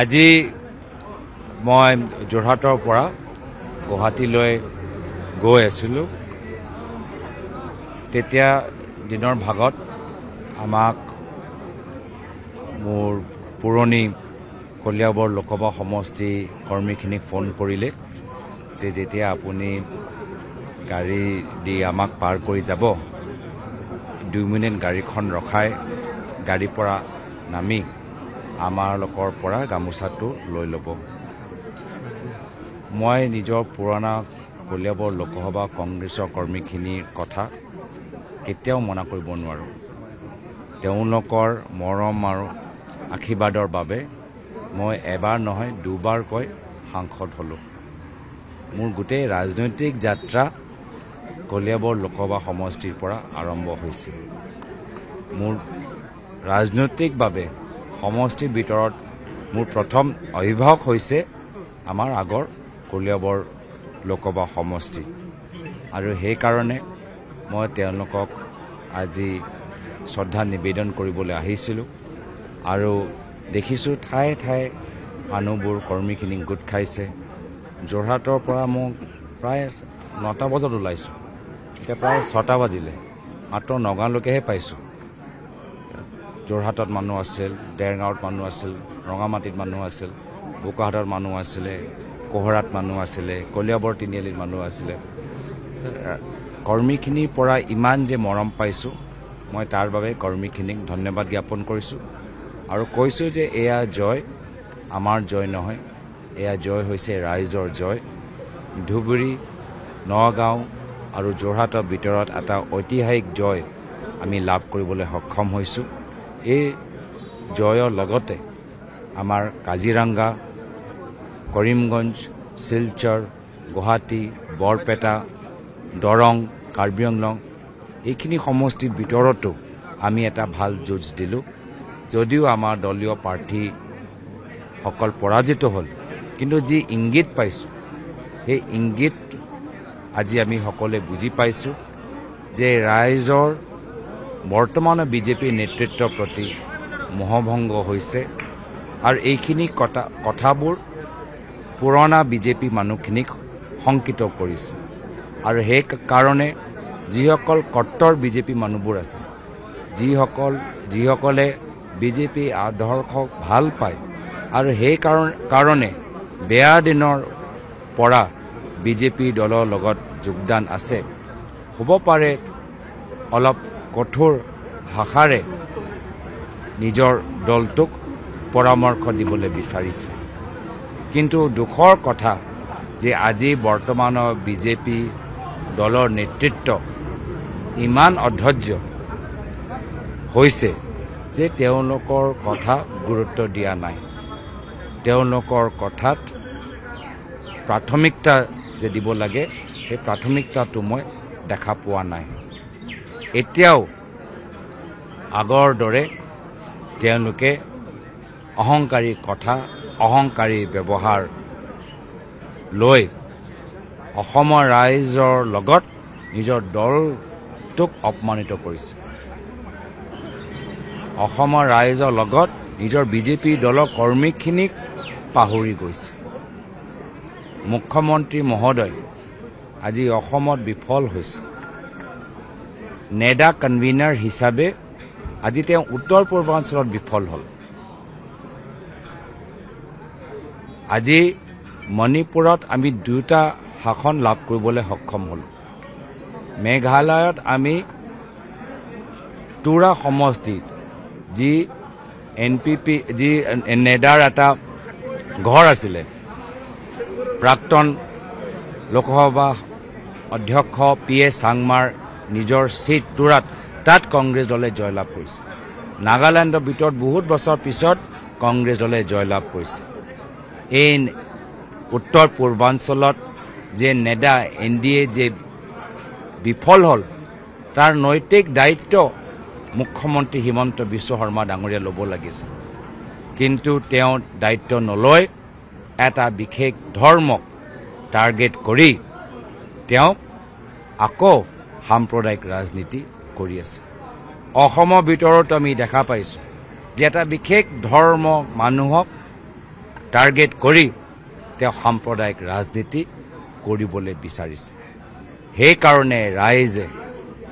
আজি মই যোৰহাটৰ পৰা গুৱাহাটীলৈ গৈ আছিলোঁ তেতিয়া দিনৰ ভাগত আমাক মোৰ পুৰণি কলিয়াবৰ লোকসভা সমষ্টি কৰ্মীখিনিক ফোন কৰিলে যে যেতিয়া আপুনি গাড়ী দি আমাক পাৰ কৰি যাব দুই মিনিট গাড়ীখন ৰখাই গাড়ীৰ পৰা নামি আমাৰ পৰা গামোচাটো লৈ ল'ব মই নিজৰ পুৰণা কলিয়াবৰ লোকসভা কংগ্ৰেছৰ কৰ্মীখিনিৰ কথা কেতিয়াও মনা কৰিব নোৱাৰোঁ তেওঁলোকৰ মৰম আৰু আশীৰ্বাদৰ বাবে মই এবাৰ নহয় দুবাৰকৈ সাংসদ হ'লোঁ মোৰ গোটেই ৰাজনৈতিক যাত্ৰা কলিয়াবৰ লোকসভা সমষ্টিৰ পৰা আৰম্ভ হৈছিল মোৰ ৰাজনৈতিকভাৱে সমষ্টিৰ ভিতৰত মোৰ প্ৰথম অভিভাৱক হৈছে আমাৰ আগৰ কলিয়াবৰ লোকসভা সমষ্টি আৰু সেইকাৰণে মই তেওঁলোকক আজি শ্ৰদ্ধা নিবেদন কৰিবলৈ আহিছিলোঁ আৰু দেখিছোঁ ঠায়ে ঠায়ে মানুহবোৰ কৰ্মীখিনিক গোট খাইছে যোৰহাটৰ পৰা মোক প্ৰায় নটা বজাত ওলাইছোঁ এতিয়া প্ৰায় ছটা বাজিলে মাত্ৰ নগাঁৱলৈকেহে পাইছোঁ যোৰহাটত মানুহ আছিল দেৰগাঁৱত মানুহ আছিল ৰঙামাটিত মানুহ আছিল বোকাহাটত মানুহ আছিলে কোহৰাত মানুহ আছিলে কলিয়াবৰ তিনিআলিত মানুহ আছিলে কৰ্মীখিনিৰ পৰা ইমান যে মৰম পাইছোঁ মই তাৰ বাবে কৰ্মীখিনিক ধন্যবাদ জ্ঞাপন কৰিছোঁ আৰু কৈছোঁ যে এয়া জয় আমাৰ জয় নহয় এয়া জয় হৈছে ৰাইজৰ জয় ধুবুৰী নগাঁও আৰু যোৰহাটৰ ভিতৰত এটা ঐতিহাসিক জয় আমি লাভ কৰিবলৈ সক্ষম হৈছোঁ এই জয়ৰ লগতে আমাৰ কাজিৰঙা কৰিমগঞ্জ শিলচৰ গুৱাহাটী বৰপেটা দৰং কাৰ্বি আংলং এইখিনি সমষ্টিৰ ভিতৰতো আমি এটা ভাল যুঁজ দিলোঁ যদিও আমাৰ দলীয় প্ৰাৰ্থীসকল পৰাজিত হ'ল কিন্তু যি ইংগিত পাইছোঁ সেই ইংগিত আজি আমি সকলোৱে বুজি পাইছোঁ যে ৰাইজৰ বৰ্তমানৰ বিজেপিৰ নেতৃত্বৰ প্ৰতি মহভংগ হৈছে আৰু এইখিনি কথা কথাবোৰ পুৰণা বিজেপি মানুহখিনিক শংকিত কৰিছে আৰু সেই কাৰণে যিসকল কট্টৰ বিজেপি মানুহবোৰ আছে যিসকল যিসকলে বিজেপি আদৰ্শক ভাল পায় আৰু সেই কাৰণে বেয়া দিনৰ পৰা বিজেপি দলৰ লগত যোগদান আছে হ'ব পাৰে অলপ কঠোৰ ভাষাৰে নিজৰ দলটোক পৰামৰ্শ দিবলৈ বিচাৰিছে কিন্তু দুখৰ কথা যে আজি বৰ্তমানৰ বিজেপি দলৰ নেতৃত্ব ইমান অধৈৰ্য হৈছে যে তেওঁলোকৰ কথা গুৰুত্ব দিয়া নাই তেওঁলোকৰ কথাত প্ৰাথমিকতা যে দিব লাগে সেই প্ৰাথমিকতাটো মই দেখা পোৱা নাই এতিয়াও আগৰ দৰে তেওঁলোকে অহংকাৰী কথা অহংকাৰী ব্যৱহাৰ লৈ অসমৰ ৰাইজৰ লগত নিজৰ দলটোক অপমানিত কৰিছে অসমৰ ৰাইজৰ লগত নিজৰ বিজেপি দলৰ কৰ্মীখিনিক পাহৰি গৈছে মুখ্যমন্ত্ৰী মহোদয় আজি অসমত বিফল হৈছে নেডা কনভিনাৰ হিচাপে আজি তেওঁ উত্তৰ পূৰ্বাঞ্চলত বিফল হ'ল আজি মণিপুৰত আমি দুটা শাসন লাভ কৰিবলৈ সক্ষম হ'ল মেঘালয়ত আমি তুৰা সমষ্টিত যি এন পি পি যি নেডাৰ এটা ঘৰ আছিলে প্ৰাক্তন লোকসভা অধ্যক্ষ পি এ চাংমাৰ নিজৰ ছিট তোৰাত তাত কংগ্ৰেছ দলে জয়লাভ কৰিছে নাগালেণ্ডৰ ভিতৰত বহুত বছৰ পিছত কংগ্ৰেছ দলে জয়লাভ কৰিছে এই উত্তৰ পূৰ্বাঞ্চলত যে নেডা এন ডি এ যে বিফল হ'ল তাৰ নৈতিক দায়িত্ব মুখ্যমন্ত্ৰী হিমন্ত বিশ্ব শৰ্মা ডাঙৰীয়া ল'ব লাগিছিল কিন্তু তেওঁ দায়িত্ব নলয় এটা বিশেষ ধৰ্মক টাৰ্গেট কৰি তেওঁক আকৌ সাম্প্ৰদায়িক ৰাজনীতি কৰি আছে অসমৰ ভিতৰত আমি দেখা পাইছোঁ যে এটা বিশেষ ধৰ্ম মানুহক টাৰ্গেট কৰি তেওঁ সাম্প্ৰদায়িক ৰাজনীতি কৰিবলৈ বিচাৰিছে সেইকাৰণে ৰাইজে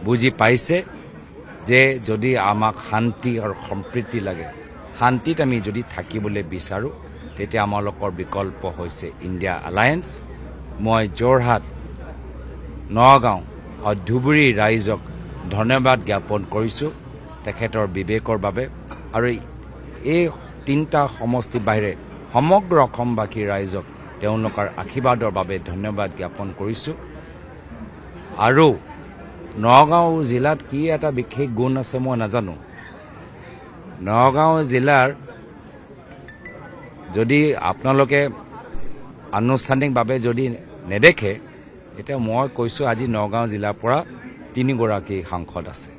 বুজি পাইছে যে যদি আমাক শান্তি আৰু সম্প্ৰীতি লাগে শান্তিত আমি যদি থাকিবলৈ বিচাৰোঁ তেতিয়া আমালোকৰ বিকল্প হৈছে ইণ্ডিয়া এলায়েন্স মই যোৰহাট নগাঁও ধুবুৰী ৰাইজক ধন্যবাদ জ্ঞাপন কৰিছোঁ তেখেতৰ বিবেকৰ বাবে আৰু এই তিনিটা সমষ্টিৰ বাহিৰে সমগ্ৰ অসমবাসী ৰাইজক তেওঁলোকৰ আশীৰ্বাদৰ বাবে ধন্যবাদ জ্ঞাপন কৰিছোঁ আৰু নগাঁও জিলাত কি এটা বিশেষ গুণ আছে মই নাজানো নগাঁও জিলাৰ যদি আপোনালোকে আনুষ্ঠানিকভাৱে যদি নেদেখে এতিয়া মই কৈছোঁ আজি নগাঁও জিলাৰ পৰা তিনিগৰাকী সাংসদ আছে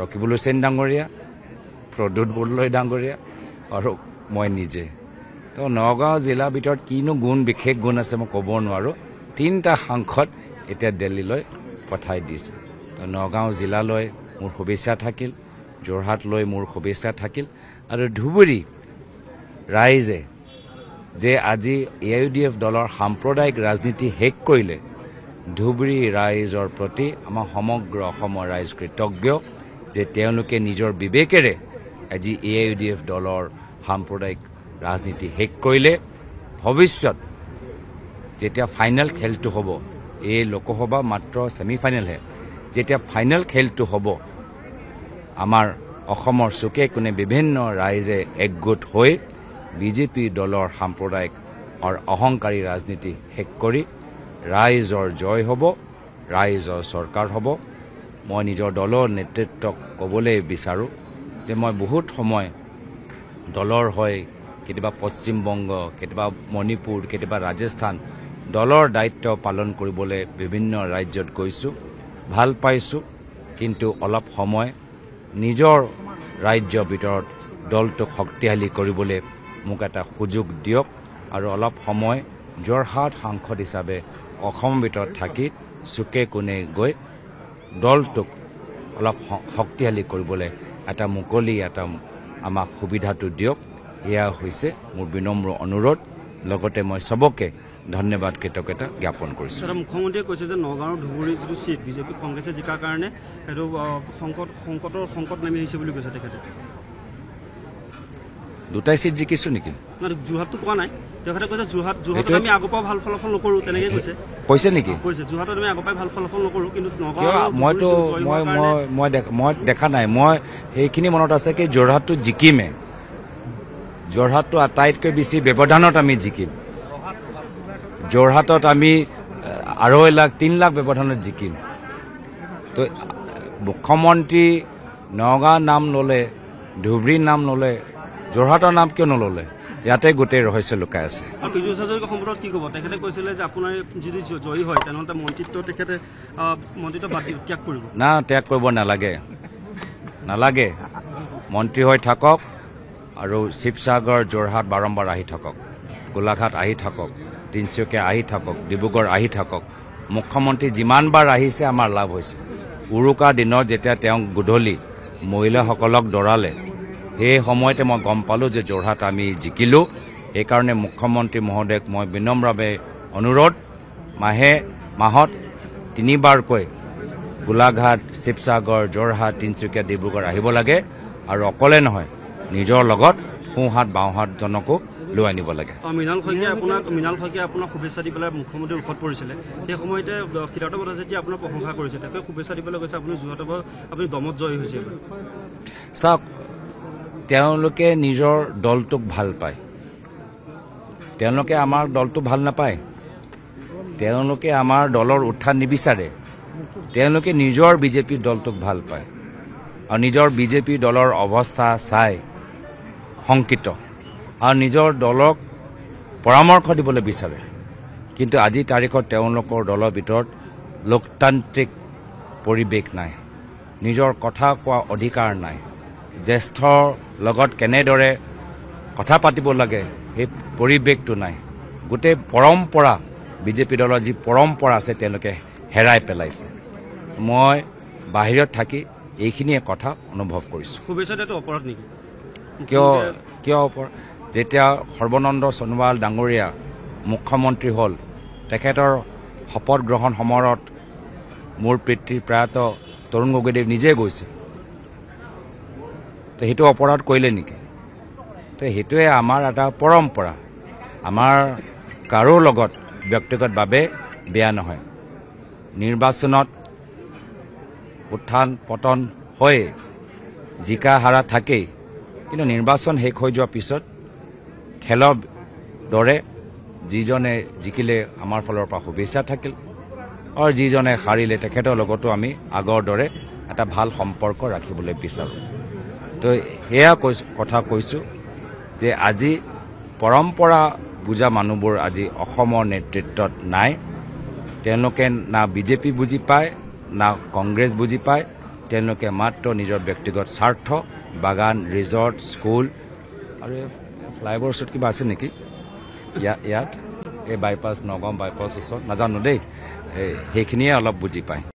ৰকিবুল হুছেইন ডাঙৰীয়া প্ৰদ্যুৎ বৰদলৈ ডাঙৰীয়া আৰু মই নিজে তো নগাঁও জিলাৰ ভিতৰত কিনো গুণ বিশেষ গুণ আছে মই ক'ব নোৱাৰোঁ তিনিটা সাংসদ এতিয়া দিল্লীলৈ পঠাই দিছে তো নগাঁও জিলালৈ মোৰ শুভেচ্ছা থাকিল যোৰহাটলৈ মোৰ শুভেচ্ছা থাকিল আৰু ধুবুৰী ৰাইজে যে আজি A I U D F দলৰ সাম্প্ৰদায়িক ৰাজনীতি শেষ কৰিলে ধুবুৰী ৰাইজৰ প্ৰতি আমাৰ সমগ্ৰ অসমৰ ৰাইজ কৃতজ্ঞ যে তেওঁলোকে নিজৰ বিবেকেৰে আজি A I U D F দলৰ সাম্প্ৰদায়িক ৰাজনীতি শেষ কৰিলে ভৱিষ্যত যেতিয়া ফাইনেল খেলটো হ'ব এই লোকসভা মাত্ৰ ছেমি ফাইনেলহে যেতিয়া ফাইনেল খেলটো হ'ব আমাৰ অসমৰ চুকে কোণে বিভিন্ন ৰাইজে একগোট হৈ বিজেপি দলৰ সাম্প্ৰদায়িক আৰু অহংকাৰী ৰাজনীতি শেষ কৰি ৰাইজৰ জয় হ'ব ৰাইজৰ চৰকাৰ হ'ব মই নিজৰ দলৰ নেতৃত্বক ক'বলৈ বিচাৰোঁ যে মই বহুত সময় দলৰ হৈ কেতিয়াবা পশ্চিমবংগ কেতিয়াবা মণিপুৰ কেতিয়াবা ৰাজস্থান দলৰ দায়িত্ব পালন কৰিবলৈ বিভিন্ন ৰাজ্যত গৈছোঁ ভাল পাইছোঁ কিন্তু অলপ সময় নিজৰ ৰাজ্যৰ ভিতৰত দলটোক শক্তিশালী কৰিবলৈ মোক এটা সুযোগ দিয়ক আৰু অলপ সময় যোৰহাট সাংসদ হিচাপে অসম ভিতৰত থাকি চুকে কোণে গৈ দলটোক অলপ শক্তিশালী কৰিবলৈ এটা মুকলি এটা আমাক সুবিধাটো দিয়ক এয়া হৈছে মোৰ বিনম্ৰ অনুৰোধ লগতে মই চবকে ধন্যবাদ কৃতজ্ঞতা জ্ঞাপন কৰিছোঁ মুখ্যমন্ত্ৰীয়ে কৈছে যে নগাঁৱৰ ধুবুৰী যিটো চিট বিজেপি কংগ্ৰেছে জিকাৰ কাৰণে সেইটো সংকট সংকটৰ সংকট নামি আহিছে বুলি কৈছে তেখেতে দুটাই ছিট জিকিছো নেকি মই দেখা নাই মই সেইখিনি মনত আছে কি যোৰহাটটো জিকিমে যোৰহাটটো আটাইতকৈ বেছি ব্যৱধানত আমি জিকিম যোৰহাটত আমি আঢ়ৈ লাখ তিন লাখ ব্যৱধানত জিকিম তো মুখ্যমন্ত্ৰী নগাঁৱৰ নাম ল'লে ধুবুৰী নাম ল'লে যোৰহাটৰ নাম কিয় নললে ইয়াতে গোটেই ৰহস্য লুকাই আছে না ত্যাগ কৰিব নালাগে নালাগে মন্ত্ৰী হৈ থাকক আৰু শিৱসাগৰ যোৰহাট বাৰম্বাৰ আহি থাকক গোলাঘাট আহি থাকক তিনিচুকীয়া আহি থাকক ডিব্ৰুগড় আহি থাকক মুখ্যমন্ত্ৰী যিমানবাৰ আহিছে আমাৰ লাভ হৈছে উৰুকাৰ দিনৰ যেতিয়া তেওঁক গধূলি মহিলাসকলক দৌৰালে সেই সময়তে মই গম পালোঁ যে যোৰহাট আমি জিকিলোঁ সেইকাৰণে মুখ্যমন্ত্ৰী মহোদয়ক মই বিনম্ৰভাৱে অনুৰোধ মাহে মাহত তিনিবাৰকৈ গোলাঘাট শিৱসাগৰ যোৰহাট তিনিচুকীয়া ডিব্ৰুগড় আহিব লাগে আৰু অকলে নহয় নিজৰ লগত সোঁহাত বাওঁহাতজনকো লৈ আনিব লাগে মৃণাল শইকীয়াই আপোনাক মৃণাল শইকীয়াই আপোনাক শুভেচ্ছা দি পেলাই মুখ্যমন্ত্ৰীৰ ওখত পৰিছিলে সেই সময়তে সিদ্ধাৰ্থ ভট্টাচাৰ্যে আপোনাক প্ৰশংসা কৰিছে তাকে শুভেচ্ছা দিবলৈ গৈছে আপুনি যোৰহাটৰ আপুনি দমত জয় হৈছে চাওক তেওঁলোকে নিজৰ দলটোক ভাল পায় তেওঁলোকে আমাৰ দলটো ভাল নাপায় তেওঁলোকে আমাৰ দলৰ উত্থান নিবিচাৰে তেওঁলোকে নিজৰ বিজেপি দলটোক ভাল পায় আৰু নিজৰ বিজেপি দলৰ অৱস্থা চাই শংকিত আৰু নিজৰ দলক পৰামৰ্শ দিবলৈ বিচাৰে কিন্তু আজি তাৰিখত তেওঁলোকৰ দলৰ ভিতৰত লোকতান্ত্ৰিক পৰিৱেশ নাই নিজৰ কথা কোৱা অধিকাৰ নাই জ্যেষ্ঠৰ লগত কেনেদৰে কথা পাতিব লাগে সেই পৰিৱেশটো নাই গোটেই পৰম্পৰা বিজেপি দলৰ যি পৰম্পৰা আছে তেওঁলোকে হেৰাই পেলাইছে মই বাহিৰত থাকি এইখিনিয়ে কথা অনুভৱ কৰিছোঁ শুভেচ্ছাটো অপৰাধ নেকি কিয় কিয় অপৰাধ যেতিয়া সৰ্বানন্দ সোণোৱাল ডাঙৰীয়া মুখ্যমন্ত্ৰী হ'ল তেখেতৰ শপত গ্ৰহণ সময়ত মোৰ পিতৃ প্ৰয়াত তৰুণ গগৈদেৱ নিজে গৈছিল তো সেইটো অপৰাধ কৰিলে নেকি তো সেইটোৱে আমাৰ এটা পৰম্পৰা আমাৰ কাৰো লগত ব্যক্তিগতভাৱে বেয়া নহয় নিৰ্বাচনত উত্থান পতন হৈ জিকা হাৰা থাকেই কিন্তু নিৰ্বাচন শেষ হৈ যোৱাৰ পিছত খেলৰ দৰে যিজনে জিকিলে আমাৰ ফালৰ পৰা শুভেচ্ছা থাকিল আৰু যিজনে তেখেতৰ লগতো আমি আগৰ দৰে এটা ভাল সম্পৰ্ক ৰাখিবলৈ বিচাৰোঁ তো সেয়া কৈ কথা কৈছোঁ যে আজি পৰম্পৰা বুজা মানুহবোৰ আজি অসমৰ নেতৃত্বত নাই তেওঁলোকে না বিজেপি বুজি পায় না কংগ্ৰেছ বুজি পায় তেওঁলোকে মাত্ৰ নিজৰ ব্যক্তিগত স্বাৰ্থ বাগান ৰিজৰ্ট স্কুল আৰু ফ্লাইঅভাৰ ওচৰত কিবা আছে নেকি ইয়াত এই বাইপাছ নগাঁও বাইপাছ ওচৰত নাজানো দেই সেইখিনিয়ে অলপ বুজি পায়